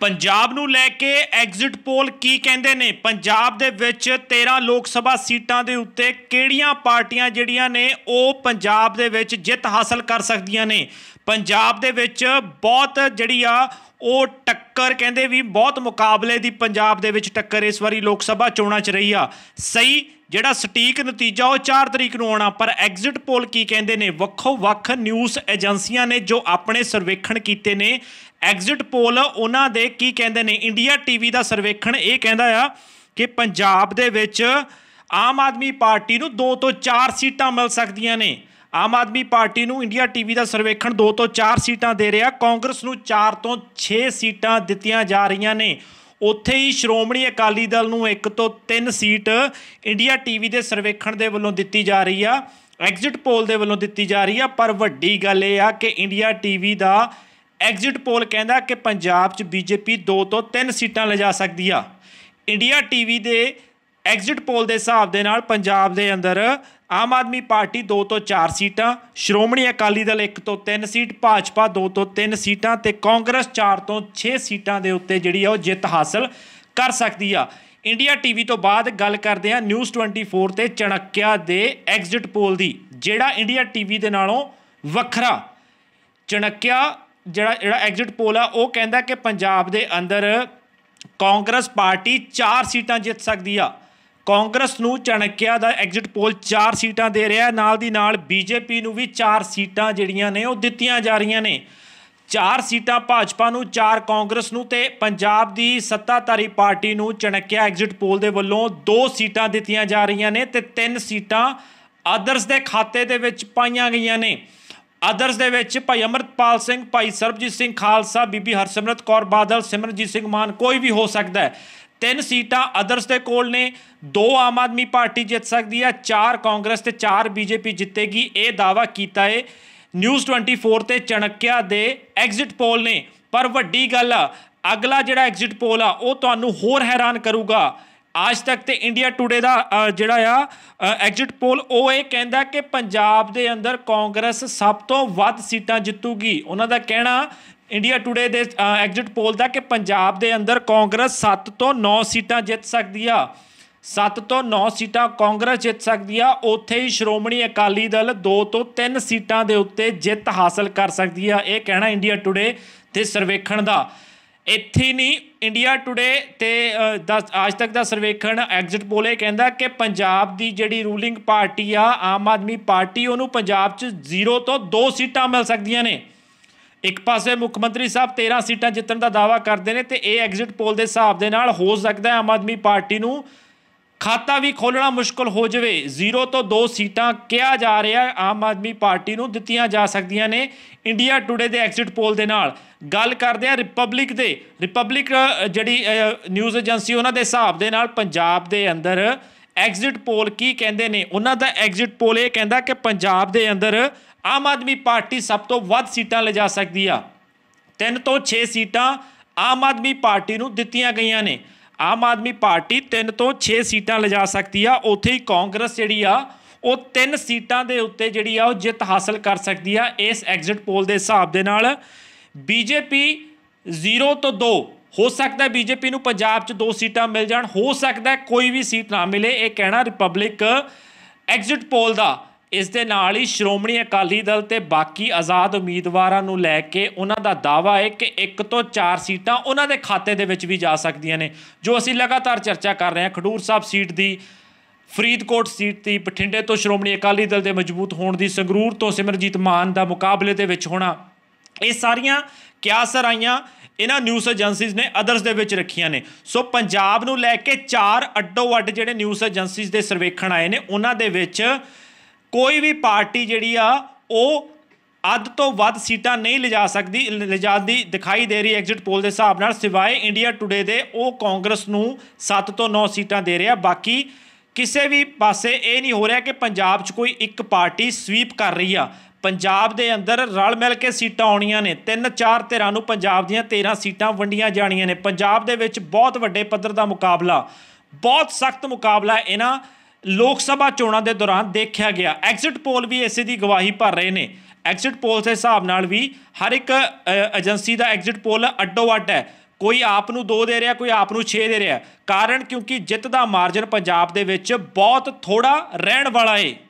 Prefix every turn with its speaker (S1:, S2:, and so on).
S1: ਪੰਜਾਬ ਨੂੰ ਲੈ ਕੇ exit poll ਕੀ ਕਹਿੰਦੇ ਨੇ ਪੰਜਾਬ ਦੇ ਵਿੱਚ 13 ਲੋਕ ਸਭਾ ਸੀਟਾਂ ਦੇ ਉੱਤੇ ਕਿਹੜੀਆਂ ਪਾਰਟੀਆਂ ਜਿਹੜੀਆਂ ਨੇ ਉਹ ਪੰਜਾਬ ਦੇ ਵਿੱਚ ਜਿੱਤ ਹਾਸਲ ਕਰ ਸਕਦੀਆਂ ਨੇ ਪੰਜਾਬ ਦੇ ਵਿੱਚ ਬਹੁਤ ਜਿਹੜੀ ਆ ਉਹ ਟੱਕਰ ਕਹਿੰਦੇ ਵੀ ਬਹੁਤ ਮੁਕਾਬਲੇ ਦੀ ਪੰਜਾਬ ਦੇ ਵਿੱਚ ਟੱਕਰ ਇਸ ਵਾਰੀ ਲੋਕ ਸਭਾ ਚੋਣਾਂ 'ਚ ਰਹੀ ਆ ਸਹੀ ਜਿਹੜਾ ਸਟੀਕ ਨਤੀਜਾ ਉਹ 4 ਤਰੀਕ ਨੂੰ ਆਉਣਾ ਪਰ ਐਗਜ਼ਿਟ ਪੋਲ ਕੀ ਕਹਿੰਦੇ ਨੇ ਵੱਖੋ ਵੱਖ ਨਿਊਜ਼ ਏਜੰਸੀਆਂ ਨੇ ਜੋ ਆਪਣੇ ਸਰਵੇਖਣ ਕੀਤੇ ਨੇ ਐਗਜ਼ਿਟ ਪੋਲ ਉਹਨਾਂ ਦੇ ਕੀ ਕਹਿੰਦੇ ਨੇ ਇੰਡੀਆ ਟੀਵੀ ਦਾ ਸਰਵੇਖਣ ਇਹ ਕਹਿੰਦਾ ਆ ਕਿ ਪੰਜਾਬ ਦੇ ਵਿੱਚ ਆਮ ਆਦਮੀ ਪਾਰਟੀ ਨੂੰ 2 ਤੋਂ 4 ਸੀਟਾਂ ਮਿਲ ਸਕਦੀਆਂ ਨੇ ਆਮ ਆਦਮੀ ਪਾਰਟੀ ਨੂੰ ਇੰਡੀਆ ਟੀਵੀ ਦਾ ਸਰਵੇਖਣ 2 ਤੋਂ 4 ਸੀਟਾਂ ਦੇ ਰਿਹਾ ਕਾਂਗਰਸ ਨੂੰ 4 ਤੋਂ 6 ਸੀਟਾਂ ਦਿੱਤੀਆਂ ਜਾ ਰਹੀਆਂ ਨੇ ਉੱਥੇ ਹੀ ਸ਼੍ਰੋਮਣੀ ਅਕਾਲੀ ਦਲ ਨੂੰ 1 ਤੋਂ 3 ਸੀਟ ਇੰਡੀਆ ਟੀਵੀ ਦੇ ਸਰਵੇਖਣ ਦੇ ਵੱਲੋਂ ਦਿੱਤੀ ਜਾ ਰਹੀ ਆ ਐਗਜ਼ਿਟ ਪੋਲ ਦੇ ਵੱਲੋਂ ਦਿੱਤੀ ਜਾ ਰਹੀ ਆ ਪਰ ਵੱਡੀ ਗੱਲ ਇਹ ਆ ਕਿ ਇੰਡੀਆ ਟੀਵੀ ਦਾ ਐਗਜ਼ਿਟ ਪੋਲ ਕਹਿੰਦਾ ਕਿ ਪੰਜਾਬ 'ਚ ਬੀਜੇਪੀ 2 ਤੋਂ 3 ਸੀਟਾਂ ਲਿਜਾ ਸਕਦੀ ਆ ਇੰਡੀਆ ਟੀਵੀ ਦੇ ਐਗਜ਼ਿਟ ਪੋਲ ਦੇ ਹਿਸਾਬ ਦੇ ਨਾਲ ਪੰਜਾਬ ਦੇ ਅੰਦਰ ਆਮ ਆਦਮੀ ਪਾਰਟੀ 2 ਤੋਂ 4 ਸੀਟਾਂ ਸ਼੍ਰੋਮਣੀ ਅਕਾਲੀ ਦਲ 1 ਤੋਂ 3 ਸੀਟ ਭਾਜਪਾ 2 ਤੋਂ 3 ਸੀਟਾਂ ਤੇ ਕਾਂਗਰਸ 4 ਤੋਂ 6 ਸੀਟਾਂ ਦੇ ਉੱਤੇ ਜਿਹੜੀ ਆ ਉਹ ਜਿੱਤ ਹਾਸਲ ਕਰ ਸਕਦੀ ਆ ਇੰਡੀਆ ਟੀਵੀ ਤੋਂ ਬਾਅਦ ਗੱਲ ਕਰਦੇ ਆ ਨਿਊਜ਼ 24 ਤੇ ਚਣਕਿਆ ਦੇ ਐਗਜ਼ਿਟ ਪੋਲ ਦੀ ਜਿਹੜਾ ਇੰਡੀਆ ਟੀਵੀ ਦੇ ਨਾਲੋਂ ਵੱਖਰਾ ਚਣਕਿਆ ਜਿਹੜਾ ਜਿਹੜਾ ਐਗਜ਼ਿਟ ਪੋਲ ਆ ਉਹ ਕਹਿੰਦਾ ਕਿ ਪੰਜਾਬ ਦੇ ਅੰਦਰ ਕਾਂਗਰਸ ਪਾਰਟੀ 4 ਸੀਟਾਂ ਜਿੱਤ ਸਕਦੀ ਆ ਕਾਂਗਰਸ ਨੂੰ ਚਣਕਿਆ ਦਾ ਐਗਜ਼ਿਟ ਪੋਲ 4 ਸੀਟਾਂ ਦੇ ਰਿਹਾ ਨਾਲ ਦੀ ਨਾਲ ਬੀਜੇਪੀ ਨੂੰ ਵੀ 4 ਸੀਟਾਂ ਜਿਹੜੀਆਂ ਨੇ ਉਹ ਦਿੱਤੀਆਂ ਜਾ ਰਹੀਆਂ ਨੇ 4 ਸੀਟਾਂ ਭਾਜਪਾ ਨੂੰ 4 ਕਾਂਗਰਸ ਨੂੰ ਤੇ ਪੰਜਾਬ ਦੀ ਸੱਤਾਧਾਰੀ ਪਾਰਟੀ ਨੂੰ ਚਣਕਿਆ ਐਗਜ਼ਿਟ ਪੋਲ ਦੇ ਵੱਲੋਂ 2 ਸੀਟਾਂ ਦਿੱਤੀਆਂ ਜਾ ਰਹੀਆਂ ਨੇ ਤੇ 3 ਸੀਟਾਂ ਆਦਰਸ਼ ਦੇ ਖਾਤੇ ਦੇ ਵਿੱਚ ਪਾਈਆਂ ਗਈਆਂ ਨੇ ਅਦਰਸ ਦੇ ਵਿੱਚ ਭਾਈ ਅਮਰਤਪਾਲ ਸਿੰਘ ਭਾਈ ਸਰਬਜੀਤ ਸਿੰਘ ਖਾਲਸਾ ਬੀਬੀ ਹਰਸਿਮਰਤ ਕੌਰ ਬਾਦਲ ਸਿਮਰਨਜੀਤ ਸਿੰਘ ਮਾਨ ਕੋਈ ਵੀ ਹੋ ਸਕਦਾ ਹੈ ਤਿੰਨ ਸੀਟਾਂ ਅਦਰਸ ਦੇ ਕੋਲ ਨੇ ਦੋ ਆਮ ਆਦਮੀ ਪਾਰਟੀ ਜਿੱਤ ਸਕਦੀ ਹੈ ਚਾਰ ਕਾਂਗਰਸ ਤੇ ਚਾਰ ਬੀਜੇਪੀ ਜਿੱਤੇਗੀ ਇਹ ਦਾਵਾ ਕੀਤਾ ਹੈ ਨਿਊਜ਼ 24 ਤੇ ਚਣਕਿਆ ਦੇ ਐਗਜ਼ਿਟ ਪੋਲ ਨੇ ਪਰ ਵੱਡੀ ਗੱਲ ਅਗਲਾ ਜਿਹੜਾ ਐਗਜ਼ਿਟ ਪੋਲ ਆ ਉਹ ਤੁਹਾਨੂੰ ਹੋਰ ਹੈਰਾਨ ਕਰੂਗਾ ਅੱਜ ਤੱਕ ਤੇ ਇੰਡੀਆ ਟੂਡੇ ਦਾ ਜਿਹੜਾ ਆ ਐਗਜ਼ਿਟ ਪੋਲ ਉਹ ਇਹ ਕਹਿੰਦਾ ਕਿ ਪੰਜਾਬ ਦੇ ਅੰਦਰ ਕਾਂਗਰਸ ਸਭ ਤੋਂ ਵੱਧ ਸੀਟਾਂ ਜਿੱਤੂਗੀ ਉਹਨਾਂ ਦਾ ਕਹਿਣਾ ਇੰਡੀਆ ਟੂਡੇ ਦੇ ਐਗਜ਼ਿਟ ਪੋਲ ਦਾ ਕਿ ਪੰਜਾਬ ਦੇ ਅੰਦਰ ਕਾਂਗਰਸ 7 ਤੋਂ 9 ਸੀਟਾਂ ਜਿੱਤ ਸਕਦੀ ਆ 7 ਤੋਂ 9 ਸੀਟਾਂ ਕਾਂਗਰਸ ਜਿੱਤ ਸਕਦੀ ਆ ਉੱਥੇ ਹੀ ਸ਼੍ਰੋਮਣੀ ਅਕਾਲੀ ਦਲ 2 ਤੋਂ 3 ਸੀਟਾਂ ਦੇ ਉੱਤੇ ਜਿੱਤ ਹਾਸਲ ਕਰ ਸਕਦੀ ਆ ਇਹ ਕਹਿਣਾ ਇੰਡੀਆ ਟੂਡੇ ਤੇ ਸਰਵੇਖਣ ਦਾ ਇੱਥੇ ਨਹੀਂ ਇੰਡੀਆ ਟੁਡੇ ਤੇ ਅੱਜ ਤੱਕ ਦਾ ਸਰਵੇਖਣ ਐਗਜ਼ਿਟ ਪੋਲ ਇਹ ਕਹਿੰਦਾ ਕਿ ਪੰਜਾਬ ਦੀ ਜਿਹੜੀ ਰੂਲਿੰਗ ਪਾਰਟੀ ਆ ਆਮ ਆਦਮੀ ਪਾਰਟੀ ਉਹਨੂੰ ਪੰਜਾਬ 'ਚ 0 ਤੋਂ 2 ਸੀਟਾਂ ਮਿਲ ਸਕਦੀਆਂ ਨੇ ਇੱਕ ਪਾਸੇ ਮੁੱਖ ਮੰਤਰੀ ਸਾਹਿਬ 13 ਸੀਟਾਂ ਜਿੱਤਣ ਦਾ ਦਾਵਾ ਕਰਦੇ ਨੇ ਤੇ ਇਹ ਐਗਜ਼ਿਟ ਪੋਲ ਦੇ ਹਿਸਾਬ ਦੇ ਨਾਲ ਹੋ ਸਕਦਾ ਹੈ ਆਮ ਆਦਮੀ ਪਾਰਟੀ ਨੂੰ ਖਾਤਾ ਵੀ ਖੋਲਣਾ ਮੁਸ਼ਕਲ ਹੋ ਜਾਵੇ 0 ਤੋਂ 2 ਸੀਟਾਂ ਕਿਹਾ ਜਾ ਰਿਹਾ ਹੈ ਆਮ ਆਦਮੀ ਪਾਰਟੀ ਨੂੰ ਦਿੱਤੀਆਂ ਜਾ ਸਕਦੀਆਂ ਨੇ ਇੰਡੀਆ ਟੁਡੇ ਦੇ ਐਗਜ਼ਿਟ ਪੋਲ ਦੇ ਨਾਲ ਗੱਲ ਕਰਦੇ ਆ ਰਿਪਬਲਿਕ ਦੇ ਰਿਪਬਲਿਕ ਜਿਹੜੀ ਨਿਊਜ਼ ਏਜੰਸੀ ਉਹਨਾਂ ਦੇ ਹਿਸਾਬ ਦੇ ਨਾਲ ਪੰਜਾਬ ਦੇ ਅੰਦਰ ਐਗਜ਼ਿਟ ਪੋਲ ਕੀ ਕਹਿੰਦੇ ਨੇ ਉਹਨਾਂ ਦਾ ਐਗਜ਼ਿਟ ਪੋਲ ਇਹ ਕਹਿੰਦਾ ਕਿ ਪੰਜਾਬ ਦੇ ਅੰਦਰ ਆਮ ਆਦਮੀ ਪਾਰਟੀ ਸਭ ਤੋਂ ਵੱਧ ਸੀਟਾਂ ਲੈ ਜਾ ਸਕਦੀ ਆ 3 ਤੋਂ 6 ਸੀਟਾਂ ਆਮ ਆਦਮੀ ਪਾਰਟੀ ਨੂੰ ਦਿੱਤੀਆਂ ਗਈਆਂ ਨੇ ਆਮ ਆਦਮੀ ਪਾਰਟੀ 3 ਤੋਂ 6 ਸੀਟਾਂ ਲਿਜਾ ਸਕਦੀ ਆ ਉੱਥੇ ਹੀ ਕਾਂਗਰਸ ਜਿਹੜੀ ਆ ਉਹ 3 ਸੀਟਾਂ ਦੇ ਉੱਤੇ ਜਿਹੜੀ ਆ ਉਹ ਜਿੱਤ ਹਾਸਲ ਕਰ ਸਕਦੀ ਆ ਇਸ ਐਗਜ਼ਿਟ ਪੋਲ ਦੇ ਹਿਸਾਬ ਦੇ ਨਾਲ ਬੀਜੇਪੀ 0 ਤੋਂ 2 ਹੋ ਸਕਦਾ ਹੈ ਬੀਜੇਪੀ ਨੂੰ ਪੰਜਾਬ 'ਚ ਦੋ ਸੀਟਾਂ ਮਿਲ ਜਾਣ ਹੋ ਸਕਦਾ ਕੋਈ ਵੀ ਸੀਟ ਨਾ ਮਿਲੇ ਇਹ ਕਹਿਣਾ ਰਿਪਬਲਿਕ ਐਗਜ਼ਿਟ ਪੋਲ ਦਾ ਇਸ ਦੇ ਨਾਲ ਹੀ ਸ਼੍ਰੋਮਣੀ ਅਕਾਲੀ ਦਲ ਤੇ ਬਾਕੀ ਆਜ਼ਾਦ ਉਮੀਦਵਾਰਾਂ ਨੂੰ ਲੈ ਕੇ ਉਹਨਾਂ ਦਾ ਦਾਵਾ ਹੈ ਕਿ ਇੱਕ ਤੋਂ ਚਾਰ ਸੀਟਾਂ ਉਹਨਾਂ ਦੇ ਖਾਤੇ ਦੇ ਵਿੱਚ ਵੀ ਜਾ ਸਕਦੀਆਂ ਨੇ ਜੋ ਅਸੀਂ ਲਗਾਤਾਰ ਚਰਚਾ ਕਰ ਰਹੇ ਹਾਂ ਖਡੂਰ ਸਾਹਿਬ ਸੀਟ ਦੀ ਫਰੀਦਕੋਟ ਸੀਟ ਦੀ ਬਠਿੰਡੇ ਤੋਂ ਸ਼੍ਰੋਮਣੀ ਅਕਾਲੀ ਦਲ ਦੇ ਮਜ਼ਬੂਤ ਹੋਣ ਦੀ ਸੰਗਰੂਰ ਤੋਂ ਸਿਮਰਜੀਤ ਮਾਨ ਦਾ ਮੁਕਾਬਲੇ ਦੇ ਵਿੱਚ ਹੋਣਾ ਇਹ ਸਾਰੀਆਂ ਕਿਆ ਸਰਾਈਆਂ ਇਹਨਾਂ ਨਿਊਜ਼ ਏਜੰਸੀਜ਼ ਨੇ ਅਦਰਸ ਦੇ ਵਿੱਚ ਰੱਖੀਆਂ ਨੇ ਸੋ ਪੰਜਾਬ ਨੂੰ ਲੈ ਕੇ ਚਾਰ ਅੱਡੋ ਅੱਡ ਜਿਹੜੇ ਨਿਊਜ਼ ਏਜੰਸੀਜ਼ ਦੇ ਸਰਵੇਖਣ ਆਏ ਨੇ ਉਹਨਾਂ ਦੇ ਵਿੱਚ ਕੋਈ ਵੀ ਪਾਰਟੀ ਜਿਹੜੀ ਆ ਉਹ ਅੱਧ ਤੋਂ ਵੱਧ ਸੀਟਾਂ ਨਹੀਂ ਲਿਜਾ ਸਕਦੀ ਲਿਜਾਦੀ ਦਿਖਾਈ ਦੇ ਰਹੀ ਐਗਜ਼ਿਟ ਪੋਲ ਦੇ ਹਿਸਾਬ ਨਾਲ ਸਿਵਾਏ ਇੰਡੀਆ ਟੁਡੇ ਦੇ ਉਹ ਕਾਂਗਰਸ ਨੂੰ 7 ਤੋਂ 9 ਸੀਟਾਂ ਦੇ ਰਿਹਾ ਬਾਕੀ ਕਿਸੇ ਵੀ ਪਾਸੇ ਇਹ ਨਹੀਂ ਹੋ ਰਿਹਾ ਕਿ ਪੰਜਾਬ 'ਚ ਕੋਈ ਇੱਕ ਪਾਰਟੀ ਸਵੀਪ ਕਰ ਰਹੀ ਆ ਪੰਜਾਬ ਦੇ ਅੰਦਰ ਰਲ ਮਿਲ ਕੇ ਸੀਟਾਂ ਆਉਣੀਆਂ ਨੇ 3-4 ਧਿਰਾਂ ਨੂੰ ਪੰਜਾਬ ਦੀਆਂ 13 ਸੀਟਾਂ ਵੰਡੀਆਂ ਜਾਣੀਆਂ ਨੇ ਪੰਜਾਬ ਦੇ ਵਿੱਚ ਬਹੁਤ ਵੱਡੇ ਪੱਧਰ ਦਾ ਮੁਕਾਬਲਾ ਬਹੁਤ ਸਖਤ ਮੁਕਾਬਲਾ ਇਹਨਾਂ ਲੋਕ ਸਭਾ ਚੋਣਾਂ ਦੇ ਦੌਰਾਨ ਦੇਖਿਆ ਗਿਆ ਐਗਜ਼ਿਟ ਪੋਲ ਵੀ ਇਸੇ ਦੀ ਗਵਾਹੀ ਭਰ ਰਹੇ ਨੇ ਐਗਜ਼ਿਟ ਪੋਲ ਦੇ ਹਿਸਾਬ ਨਾਲ ਵੀ ਹਰ ਇੱਕ ਏਜੰਸੀ ਦਾ ਐਗਜ਼ਿਟ ਪੋਲ ਅੱਡੋ ਅੱਡ ਹੈ ਕੋਈ ਆਪ ਨੂੰ 2 ਦੇ ਰਿਹਾ ਕੋਈ ਆਪ ਨੂੰ 6 ਦੇ ਰਿਹਾ ਕਾਰਨ ਕਿਉਂਕਿ ਜਿੱਤ ਦਾ ਮਾਰਜਨ ਪੰਜਾਬ ਦੇ ਵਿੱਚ ਬਹੁਤ ਥੋੜਾ ਰਹਿਣ ਵਾਲਾ ਹੈ